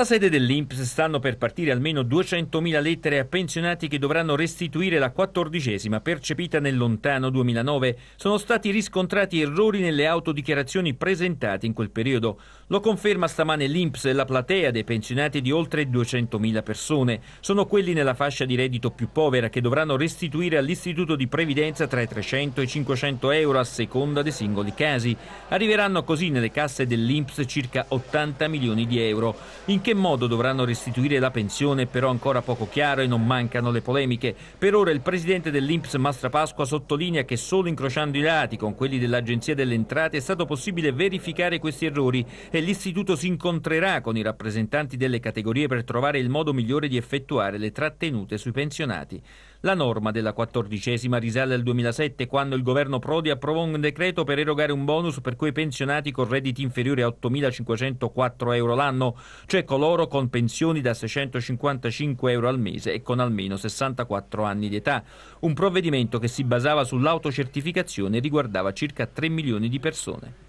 La sede dell'INPS stanno per partire almeno 200.000 lettere a pensionati che dovranno restituire la quattordicesima percepita nel lontano 2009. Sono stati riscontrati errori nelle autodichiarazioni presentate in quel periodo. Lo conferma stamane l'INPS e la platea dei pensionati di oltre 200.000 persone. Sono quelli nella fascia di reddito più povera che dovranno restituire all'istituto di previdenza tra i 300 e i 500 euro a seconda dei singoli casi. Arriveranno così nelle casse dell'INPS circa 80 milioni di euro. In che che modo dovranno restituire la pensione è però ancora poco chiaro e non mancano le polemiche. Per ora il presidente dell'Inps Mastrapasqua sottolinea che solo incrociando i dati con quelli dell'Agenzia delle Entrate è stato possibile verificare questi errori e l'istituto si incontrerà con i rappresentanti delle categorie per trovare il modo migliore di effettuare le trattenute sui pensionati. La norma della quattordicesima risale al 2007 quando il governo Prodi approvò un decreto per erogare un bonus per quei pensionati con redditi inferiori a 8.504 euro l'anno, cioè con loro con pensioni da 655 euro al mese e con almeno 64 anni di età. Un provvedimento che si basava sull'autocertificazione e riguardava circa 3 milioni di persone.